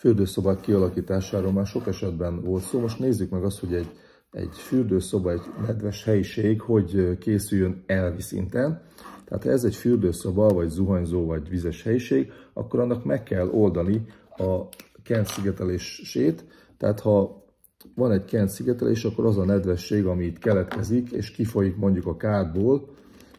fürdőszobák kialakításáról már sok esetben volt szó. Most nézzük meg azt, hogy egy, egy fürdőszoba, egy nedves helyiség, hogy készüljön elvi szinten. Tehát ha ez egy fürdőszoba, vagy zuhanyzó, vagy vizes helyiség, akkor annak meg kell oldani a kent szigetelését. Tehát ha van egy kent szigetelés, akkor az a nedvesség, ami itt keletkezik, és kifolyik mondjuk a kádból,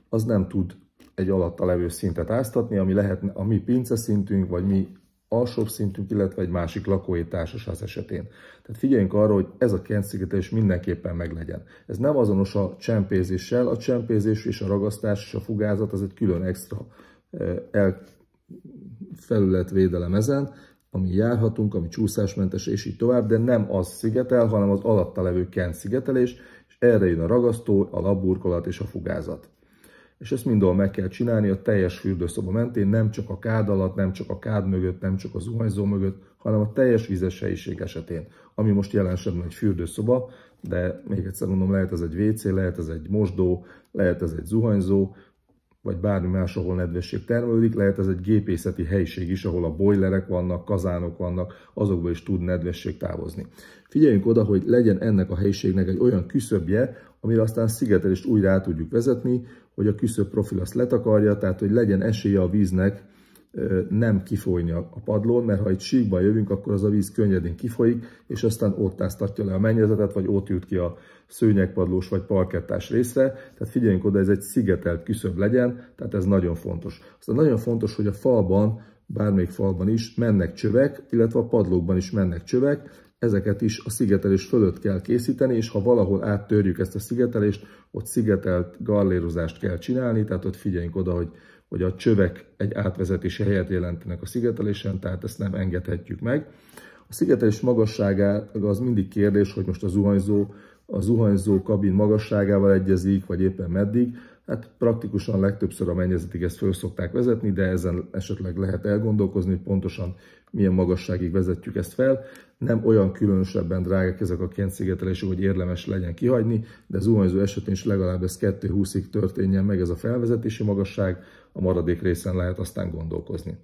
az nem tud egy alatta levő szintet áztatni, ami lehetne a mi szintünk vagy mi alsóbb szintünk, illetve egy másik lakói társaság esetén. Tehát figyeljünk arra, hogy ez a kentszigetelés mindenképpen meglegyen. Ez nem azonos a csempézéssel, a csempézés és a ragasztás és a fugázat az egy külön extra e, el felületvédelem ezen, ami járhatunk, ami csúszásmentes, és így tovább, de nem az szigetel, hanem az alatta levő kent szigetelés, és erre jön a ragasztó, a labburkolat és a fugázat és ezt mindenhol meg kell csinálni a teljes fürdőszoba mentén, nem csak a kád alatt, nem csak a kád mögött, nem csak a zuhanyzó mögött, hanem a teljes vizes helyiség esetén, ami most jelensebben egy fürdőszoba, de még egyszer mondom, lehet ez egy WC, lehet ez egy mosdó, lehet ez egy zuhanyzó, vagy bármi más, ahol nedvesség termelődik, lehet ez egy gépészeti helyiség is, ahol a bojlerek vannak, kazánok vannak, azokból is tud nedvesség távozni. Figyeljünk oda, hogy legyen ennek a helyiségnek egy olyan küszöbje, amire aztán szigetelést újra át tudjuk vezetni, hogy a küszöb profil azt letakarja, tehát hogy legyen esélye a víznek nem kifolyni a padlón, mert ha itt síkba jövünk, akkor az a víz könnyedén kifolyik, és aztán ott áztatja le a mennyezetet, vagy ott jut ki a szőnyegpadlós vagy parkettás részre. Tehát figyeljünk oda, ez egy szigetelt küszöb legyen, tehát ez nagyon fontos. Aztán nagyon fontos, hogy a falban, bármelyik falban is mennek csövek, illetve a padlókban is mennek csövek, ezeket is a szigetelés fölött kell készíteni, és ha valahol áttörjük ezt a szigetelést, ott szigetelt garlérozást kell csinálni, tehát ott figyeljünk oda, hogy hogy a csövek egy átvezetési helyet jelentenek a szigetelésen, tehát ezt nem engedhetjük meg. A szigetelés magassága az mindig kérdés, hogy most a zuhanyzó, a zuhanyzó kabin magasságával egyezik, vagy éppen meddig. Hát praktikusan legtöbbször a mennyezetig ezt föl szokták vezetni, de ezen esetleg lehet elgondolkozni, hogy pontosan milyen magasságig vezetjük ezt fel. Nem olyan különösebben drágák ezek a kéntszigetelések, hogy érdemes legyen kihagyni, de zuhanyzó esetén is legalább ez 2-20-ig történjen meg ez a felvezetési magasság, a maradék részen lehet aztán gondolkozni.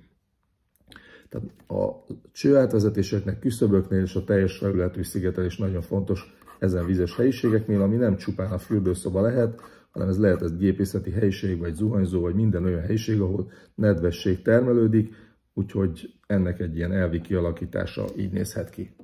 Tehát a csőátvezetéseknek, küszöböknél és a teljes felületű szigetelés nagyon fontos ezen vizes helyiségeknél, ami nem csupán a fürdőszoba lehet, hanem ez lehet ez gépészeti helység, vagy zuhanyzó, vagy minden olyan helység, ahol nedvesség termelődik, úgyhogy ennek egy ilyen elvi kialakítása így nézhet ki.